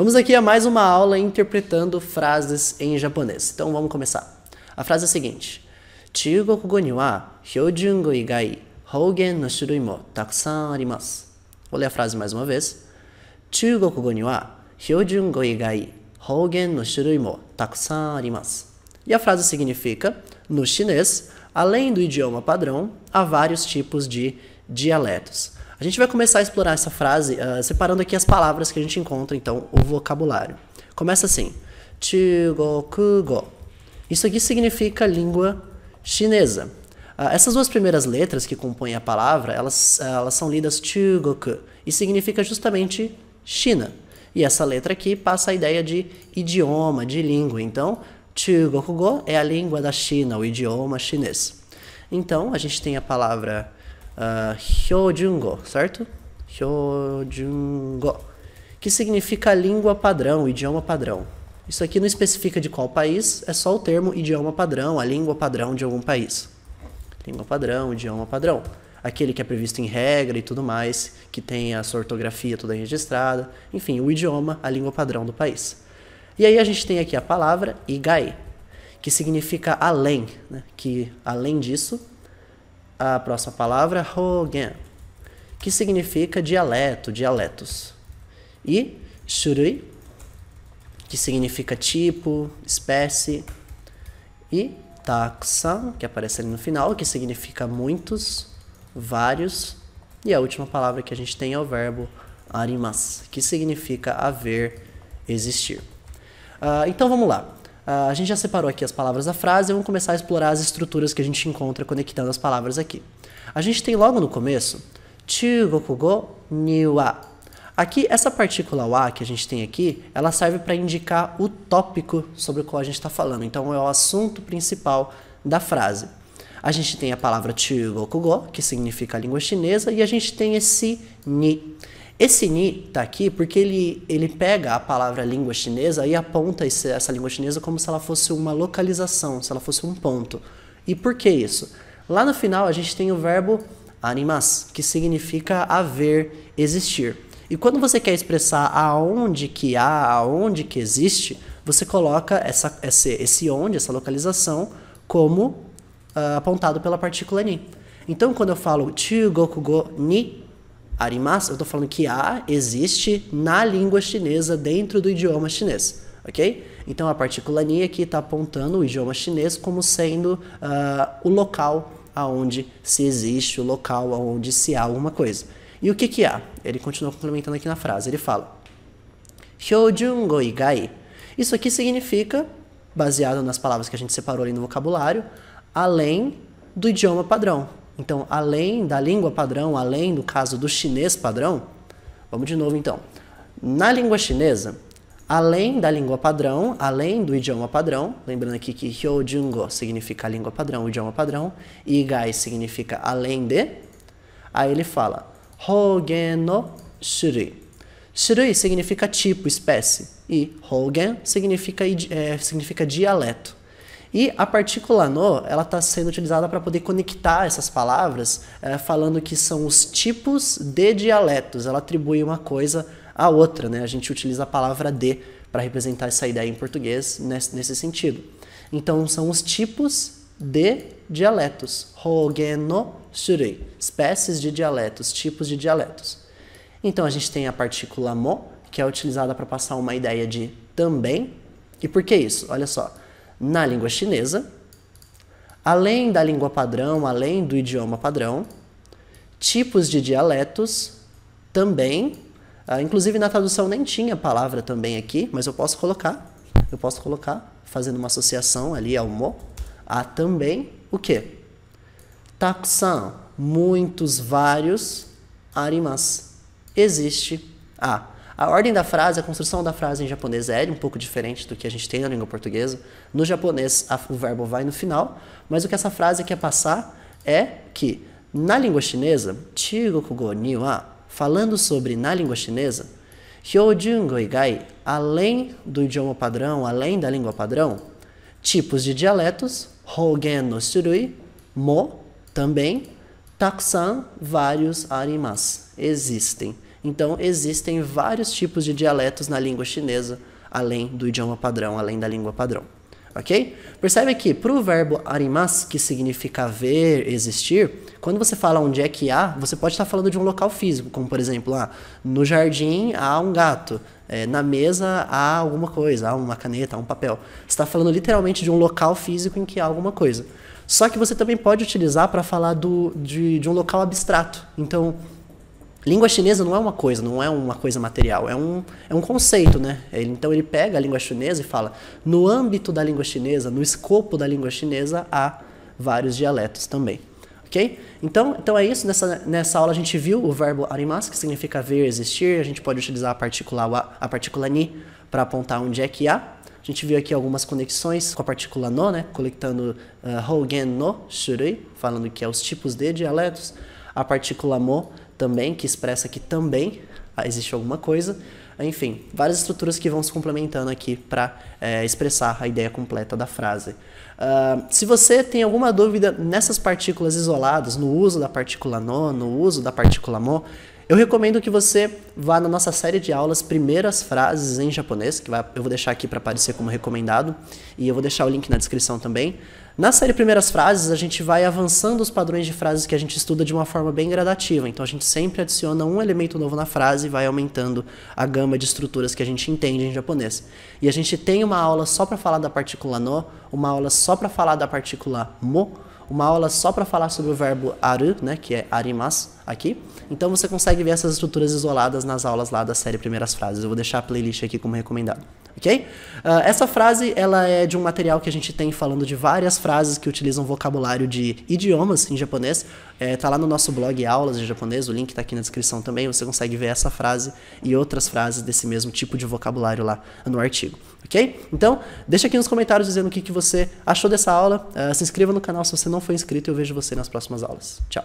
Vamos aqui a mais uma aula interpretando frases em japonês. Então vamos começar. A frase é a seguinte: Vou ler a frase mais uma vez. E a frase significa: no chinês, além do idioma padrão, há vários tipos de dialetos. A gente vai começar a explorar essa frase uh, separando aqui as palavras que a gente encontra, então, o vocabulário. Começa assim: Chugokugo. Isso aqui significa língua chinesa. Uh, essas duas primeiras letras que compõem a palavra, elas, elas são lidas chigoku e significa justamente China. E essa letra aqui passa a ideia de idioma, de língua. Então, Chugokugo é a língua da China, o idioma chinês. Então, a gente tem a palavra uh, Hyojungo, certo? Hyojungo, que significa língua padrão, idioma padrão. Isso aqui não especifica de qual país, é só o termo idioma padrão, a língua padrão de algum país. Língua padrão, idioma padrão. Aquele que é previsto em regra e tudo mais, que tem a sua ortografia toda registrada, enfim, o idioma, a língua padrão do país. E aí a gente tem aqui a palavra igai, que significa além, né? que além disso a próxima palavra, Hogen, que significa dialeto, dialetos. E Shurui, que significa tipo, espécie. E Taksan, que aparece ali no final, que significa muitos, vários. E a última palavra que a gente tem é o verbo arimas, que significa haver, existir. Uh, então vamos lá. Ah, a gente já separou aqui as palavras da frase, vamos começar a explorar as estruturas que a gente encontra conectando as palavras aqui. A gente tem logo no começo, chugokugo niwa. Aqui, essa partícula wa que a gente tem aqui, ela serve para indicar o tópico sobre o qual a gente está falando. Então, é o assunto principal da frase. A gente tem a palavra chugokugo, que significa a língua chinesa, e a gente tem esse ni, esse ni está aqui porque ele, ele pega a palavra língua chinesa e aponta esse, essa língua chinesa como se ela fosse uma localização, se ela fosse um ponto. E por que isso? Lá no final a gente tem o verbo animas, que significa haver, existir. E quando você quer expressar aonde que há, aonde que existe, você coloca essa, esse, esse onde, essa localização, como uh, apontado pela partícula ni. Então, quando eu falo go ni, Arimas, eu estou falando que A existe na língua chinesa, dentro do idioma chinês, ok? Então a partícula Ni aqui está apontando o idioma chinês como sendo uh, o local aonde se existe, o local aonde se há alguma coisa. E o que que há? Ele continua complementando aqui na frase, ele fala igai. Isso aqui significa, baseado nas palavras que a gente separou ali no vocabulário, além do idioma padrão, então, além da língua padrão, além do caso do chinês padrão, vamos de novo então. Na língua chinesa, além da língua padrão, além do idioma padrão, lembrando aqui que Hyojungo significa língua padrão, idioma padrão, e Gai significa além de, aí ele fala Hogen no Shuri. Shuri significa tipo, espécie, e Hogen significa, é, significa dialeto. E a partícula no, ela está sendo utilizada para poder conectar essas palavras, é, falando que são os tipos de dialetos. Ela atribui uma coisa à outra, né? A gente utiliza a palavra de para representar essa ideia em português nesse, nesse, sentido. Então, são os tipos de dialetos. Hogeno shurei. Espécies de dialetos, tipos de dialetos. Então, a gente tem a partícula mo, que é utilizada para passar uma ideia de também. E por que isso? Olha só na língua chinesa, além da língua padrão, além do idioma padrão, tipos de dialetos também. Uh, inclusive na tradução nem tinha palavra também aqui, mas eu posso colocar. Eu posso colocar, fazendo uma associação ali ao mo, há também o que? Takusan, muitos, vários, arimas, existe, há. A ordem da frase, a construção da frase em japonês é um pouco diferente do que a gente tem na língua portuguesa. No japonês, a, o verbo vai no final, mas o que essa frase quer passar é que na língua chinesa, ni wa, falando sobre na língua chinesa, Hyojungo além do idioma padrão, além da língua padrão, tipos de dialetos, Hogen no shurui, mo, também, takusan, vários, arimas, existem. Então, existem vários tipos de dialetos na língua chinesa, além do idioma padrão, além da língua padrão. Ok? Percebe que para o verbo arimas, que significa ver, existir, quando você fala onde é que há, você pode estar falando de um local físico, como por exemplo, ah, no jardim há um gato, é, na mesa há alguma coisa, há uma caneta, há um papel. Você está falando literalmente de um local físico em que há alguma coisa. Só que você também pode utilizar para falar do, de, de um local abstrato. Então, língua chinesa não é uma coisa, não é uma coisa material, é um, é um conceito, né? Ele, então ele pega a língua chinesa e fala: no âmbito da língua chinesa, no escopo da língua chinesa, há vários dialetos também. Ok? Então, então é isso. Nessa, nessa aula a gente viu o verbo arimas, que significa ver, existir. A gente pode utilizar a partícula wa, a partícula ni para apontar onde é que há. A gente viu aqui algumas conexões com a partícula no, né? Coletando uh, eh, hougen no, shurui, falando que é os tipos de dialetos. A partícula mo, também, que expressa que também existe alguma coisa. Enfim, várias estruturas que vão se complementando aqui para é, expressar a ideia completa da frase. Uh, se você tem alguma dúvida nessas partículas isoladas, no uso da partícula no, no uso da partícula mo, eu recomendo que você vá na nossa série de aulas Primeiras Frases em Japonês, que vai, eu vou deixar aqui para aparecer como recomendado, e eu vou deixar o link na descrição também. Na série Primeiras Frases, a gente vai avançando os padrões de frases que a gente estuda de uma forma bem gradativa. Então, a gente sempre adiciona um elemento novo na frase e vai aumentando a gama de estruturas que a gente entende em japonês. E a gente tem uma aula só para falar da partícula no, uma aula só para falar da partícula mo, uma aula só para falar sobre o verbo aru, né, que é arimas, aqui. Então você consegue ver essas estruturas isoladas nas aulas lá da série Primeiras Frases. Eu vou deixar a playlist aqui como recomendado, ok? Uh, essa frase ela é de um material que a gente tem falando de várias frases que utilizam vocabulário de idiomas em japonês. É, tá lá no nosso blog Aulas de Japonês, o link tá aqui na descrição também. Você consegue ver essa frase e outras frases desse mesmo tipo de vocabulário lá no artigo. Ok? Então, deixa aqui nos comentários dizendo o que, que você achou dessa aula. Uh, se inscreva no canal se você não for inscrito e eu vejo você nas próximas aulas. Tchau!